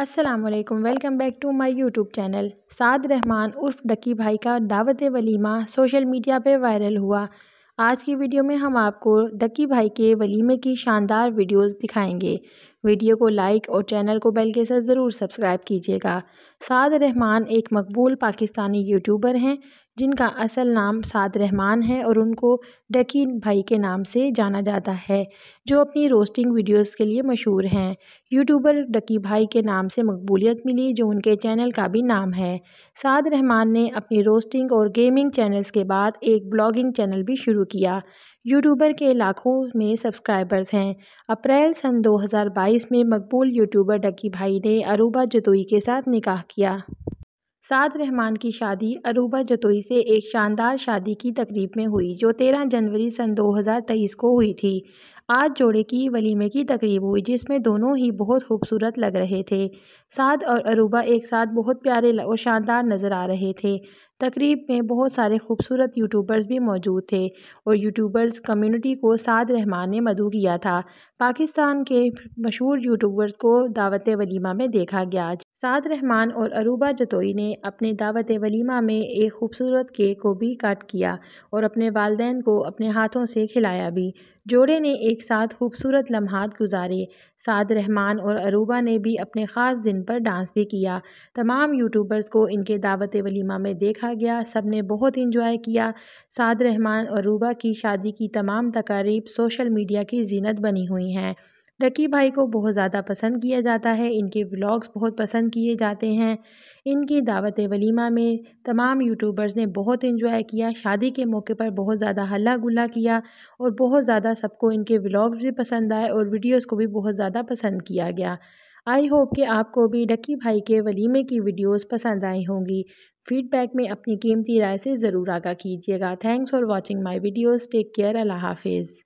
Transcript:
Aslam welcome back to my YouTube channel Saad Rahman उर्फ Ducky Bhai का दावत वलीमा सोशल मीडिया पे वायरल हुआ आज की वीडियो में हम आपको डकी भाई के वलीमे की शानदार वीडियोस दिखाएंगे वीडियो को लाइक और चैनल को बेल के साथ ज़रूर सब्सक्राइब कीजिएगा साद रहमान एक मकबूल पाकिस्तानी यूट्यूबर हैं जिनका असल नाम साद रहमान है और उनको डकी भाई के नाम से जाना जाता है जो अपनी रोस्टिंग वीडियोस के लिए मशहूर हैं यूट्यूबर डकी भाई के नाम से मकबूलियत मिली जो उनके चैनल का भी नाम है साद रहमान ने अपनी रोस्टिंग और गेमिंग चैनल्स के बाद एक ब्लॉगिंग चैनल भी शुरू किया यूट्यूबर के लाखों में सब्सक्राइबर्स हैं अप्रैल सन 2022 में मकबूल यूट्यूबर डकी भाई ने अरूबा जतोई के साथ निकाह किया साद रहमान की शादी अरूबा जतोई से एक शानदार शादी की तकरीब में हुई जो 13 जनवरी सन 2023 को हुई थी आज जोड़े की वलीमे की तकरीब हुई जिसमें दोनों ही बहुत खूबसूरत लग रहे थे साद और अरूबा एक साथ बहुत प्यारे और शानदार नज़र आ रहे थे तकरीब में बहुत सारे खूबसूरत यूट्यूबर्स भी मौजूद थे और यूट्यूबर्स कम्युनिटी को साद रहमान ने मदू किया था पाकिस्तान के मशहूर यूट्यूबर्स को दावत वलीमा में देखा गया साद रहमान और अरूबा जतोई ने अपने दावत वलीमा में एक खूबसूरत केक को भी काट किया और अपने वालदेन को अपने हाथों से खिलाया भी जोड़े ने एक साथ खूबसूरत लम्हात गुजारे साद रहमान और अरूबा ने भी अपने ख़ास दिन पर डांस भी किया तमाम यूट्यूबर्स को इनके दावत वलीमा में देखा गया सब ने बहुत इंजॉय किया साद रहमान और अरूबा की शादी की तमाम तकारीब सोशल मीडिया की जीनत बनी हुई हैं रकी भाई को बहुत ज़्यादा पसंद किया जाता है इनके व्लॉग्स बहुत पसंद किए जाते हैं इनकी दावत वलीमा में तमाम यूट्यूबर्स ने बहुत इन्जॉय किया शादी के मौके पर बहुत ज़्यादा हल्ला गुल्ला किया और बहुत ज़्यादा सबको इनके व्लॉग्स भी पसंद आए और वीडियोज़ को भी बहुत ज़्यादा पसंद किया गया आई होप कि आपको भी डकी भाई के वलीमे की वीडियोस पसंद आई होंगी फीडबैक में अपनी कीमती राय से ज़रूर आगा कीजिएगा thanks for watching my videos take care अल्लाह हाफिज़